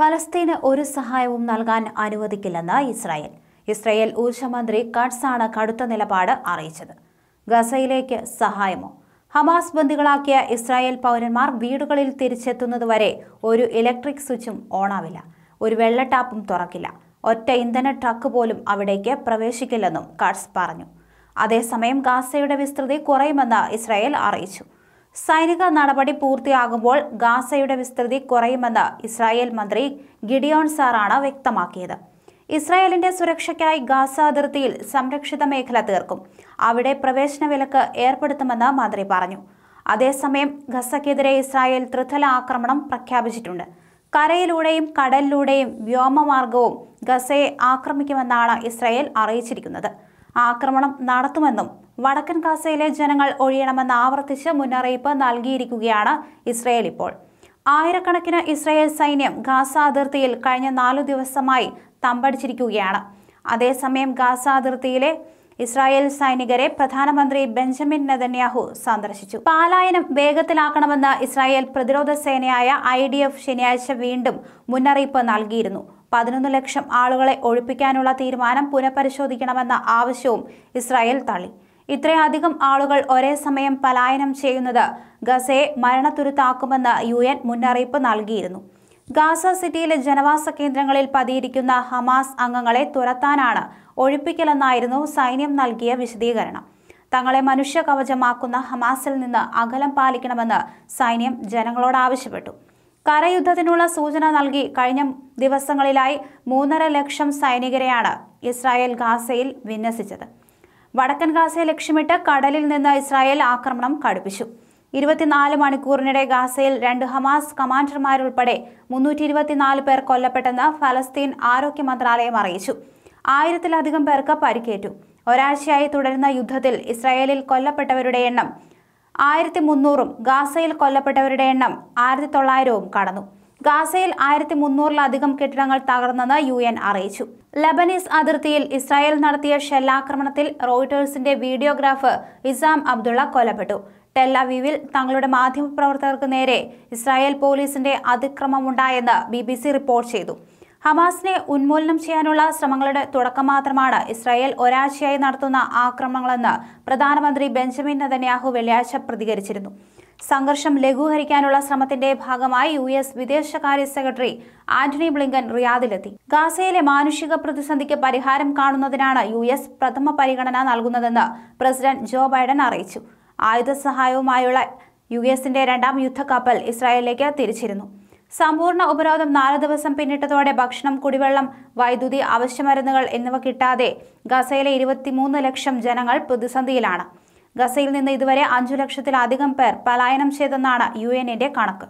ഫലസ്തീന് ഒരു സഹായവും നൽകാൻ അനുവദിക്കില്ലെന്ന് ഇസ്രായേൽ ഇസ്രായേൽ ഊർജമന്ത്രി കട്സാണ് കടുത്ത നിലപാട് അറിയിച്ചത് ഗസയിലേക്ക് സഹായമോ ഹമാസ് ബന്ദികളാക്കിയ ഇസ്രായേൽ പൗരന്മാർ വീടുകളിൽ തിരിച്ചെത്തുന്നതുവരെ ഒരു ഇലക്ട്രിക് സ്വിച്ചും ഓണാവില്ല ഒരു വെള്ള ടാപ്പും തുറക്കില്ല ഒറ്റ ഇന്ധന ട്രക്ക് പോലും അവിടേക്ക് പ്രവേശിക്കില്ലെന്നും കട്സ് പറഞ്ഞു അതേസമയം ഗാസയുടെ വിസ്തൃതി കുറയുമെന്ന് ഇസ്രായേൽ അറിയിച്ചു സൈനിക നടപടി പൂർത്തിയാകുമ്പോൾ ഗാസയുടെ വിസ്തൃതി കുറയുമെന്ന് ഇസ്രായേൽ മന്ത്രി ഗിഡിയോൺ സാറാണ് വ്യക്തമാക്കിയത് ഇസ്രായേലിന്റെ സുരക്ഷയ്ക്കായി ഗാസ അതിർത്തിയിൽ സംരക്ഷിത മേഖല തീർക്കും അവിടെ പ്രവേശന വിലക്ക് ഏർപ്പെടുത്തുമെന്ന് മന്ത്രി പറഞ്ഞു അതേസമയം ഗസക്കെതിരെ ഇസ്രായേൽ ത്രിതല ആക്രമണം പ്രഖ്യാപിച്ചിട്ടുണ്ട് കരയിലൂടെയും കടലിലൂടെയും വ്യോമമാർഗവും ഗസയെ ആക്രമിക്കുമെന്നാണ് ഇസ്രായേൽ അറിയിച്ചിരിക്കുന്നത് ആക്രമണം നടത്തുമെന്നും വടക്കൻ ഗാസയിലെ ജനങ്ങൾ ഒഴിയണമെന്ന് ആവർത്തിച്ച് മുന്നറിയിപ്പ് നൽകിയിരിക്കുകയാണ് ഇസ്രയേൽ ഇപ്പോൾ ആയിരക്കണക്കിന് ഇസ്രയേൽ സൈന്യം ഗാസ അതിർത്തിയിൽ കഴിഞ്ഞ നാലു ദിവസമായി തമ്പടിച്ചിരിക്കുകയാണ് അതേസമയം ഗാസ അതിർത്തിയിലെ ഇസ്രായേൽ സൈനികരെ പ്രധാനമന്ത്രി ബെഞ്ചമിൻ നെതന്യാഹു സന്ദർശിച്ചു പാലായനം വേഗത്തിലാക്കണമെന്ന് ഇസ്രായേൽ പ്രതിരോധ സേനയായ ഐ ഡി എഫ് ശനിയാഴ്ച വീണ്ടും മുന്നറിയിപ്പ് നൽകിയിരുന്നു പതിനൊന്ന് ലക്ഷം ആളുകളെ ഒഴിപ്പിക്കാനുള്ള തീരുമാനം പുനഃപരിശോധിക്കണമെന്ന ആവശ്യവും ഇസ്രായേൽ തള്ളി ഇത്രയധികം ആളുകൾ ഒരേ സമയം പലായനം ചെയ്യുന്നത് ഗസയെ മരണത്തുരുത്താക്കുമെന്ന് യു എൻ മുന്നറിയിപ്പ് നൽകിയിരുന്നു ഗാസ സിറ്റിയിലെ ജനവാസ കേന്ദ്രങ്ങളിൽ പതിയിരിക്കുന്ന ഹമാസ് അംഗങ്ങളെ തുരത്താനാണ് ഒഴിപ്പിക്കലെന്നായിരുന്നു സൈന്യം നൽകിയ വിശദീകരണം തങ്ങളെ മനുഷ്യ കവചമാക്കുന്ന ഹമാസിൽ നിന്ന് അകലം പാലിക്കണമെന്ന് സൈന്യം ജനങ്ങളോട് ആവശ്യപ്പെട്ടു കരയുദ്ധത്തിനുള്ള സൂചന നൽകി കഴിഞ്ഞ ദിവസങ്ങളിലായി മൂന്നര ലക്ഷം സൈനികരെയാണ് ഇസ്രായേൽ ഗാസയിൽ വിന്യസിച്ചത് വടക്കൻ ഗാസയെ ലക്ഷ്യമിട്ട് കടലിൽ നിന്ന് ഇസ്രായേൽ ആക്രമണം കടുപ്പിച്ചു ഇരുപത്തിനാല് മണിക്കൂറിനിടെ ഗാസയിൽ രണ്ട് ഹമാസ് കമാൻഡർമാരുൾപ്പെടെ മുന്നൂറ്റി ഇരുപത്തിനാല് പേർ കൊല്ലപ്പെട്ടെന്ന് ഫലസ്തീൻ ആരോഗ്യ മന്ത്രാലയം അറിയിച്ചു ആയിരത്തിലധികം പേർക്ക് പരിക്കേറ്റു ഒരാഴ്ചയായി തുടരുന്ന യുദ്ധത്തിൽ ഇസ്രായേലിൽ കൊല്ലപ്പെട്ടവരുടെ എണ്ണം ആയിരത്തി മുന്നൂറും ഗാസയിൽ കൊല്ലപ്പെട്ടവരുടെ എണ്ണം ആയിരത്തി തൊള്ളായിരവും കടന്നു ഗാസയിൽ ആയിരത്തി മുന്നൂറിലധികം കെട്ടിടങ്ങൾ തകർന്നെന്ന് യു എൻ അറിയിച്ചു ലബനീസ് അതിർത്തിയിൽ ഇസ്രായേൽ നടത്തിയ ഷെല്ലാക്രമണത്തിൽ റോയിട്ടേഴ്സിന്റെ വീഡിയോഗ്രാഫ് ഇസാം അബ്ദുള്ള കൊല്ലപ്പെട്ടു ടെല്ലാവീവിൽ തങ്ങളുടെ മാധ്യമപ്രവർത്തകർക്ക് നേരെ ഇസ്രായേൽ പോലീസിന്റെ അതിക്രമമുണ്ടായെന്ന് ബി ബി സി റിപ്പോർട്ട് ചെയ്തു ഹമാസിനെ ഉന്മൂലനം ചെയ്യാനുള്ള ശ്രമങ്ങളുടെ തുടക്കം മാത്രമാണ് ഇസ്രായേൽ ഒരാഴ്ചയായി നടത്തുന്ന ആക്രമണങ്ങളെന്ന് പ്രധാനമന്ത്രി ബെഞ്ചമിൻ നെതന്യാഹു വെള്ളിയാഴ്ച പ്രതികരിച്ചിരുന്നു സംഘർഷം ലഘൂകരിക്കാനുള്ള ശ്രമത്തിന്റെ ഭാഗമായി യു എസ് വിദേശകാര്യ സെക്രട്ടറി ആന്റണി ബ്ലിങ്കൻ റിയാദിലെത്തി ഗാസയിലെ മാനുഷിക പ്രതിസന്ധിക്ക് പരിഹാരം കാണുന്നതിനാണ് യു എസ് പ്രഥമ പരിഗണന നൽകുന്നതെന്ന് പ്രസിഡന്റ് ജോ ബൈഡൻ അറിയിച്ചു ആയുധ സഹായവുമായുള്ള യു എസിന്റെ രണ്ടാം യുദ്ധക്കപ്പൽ ഇസ്രായേലിലേക്ക് തിരിച്ചിരുന്നു സമ്പൂർണ്ണ ഉപരോധം നാല് ദിവസം പിന്നിട്ടതോടെ ഭക്ഷണം കുടിവെള്ളം വൈദ്യുതി അവശ്യമരുന്നുകൾ എന്നിവ കിട്ടാതെ ഗസയിലെ ഇരുപത്തിമൂന്ന് ലക്ഷം ജനങ്ങൾ പ്രതിസന്ധിയിലാണ് ഗസയിൽ നിന്ന് ഇതുവരെ അഞ്ചു ലക്ഷത്തിലധികം പേർ പലായനം ചെയ്തെന്നാണ് യു കണക്ക്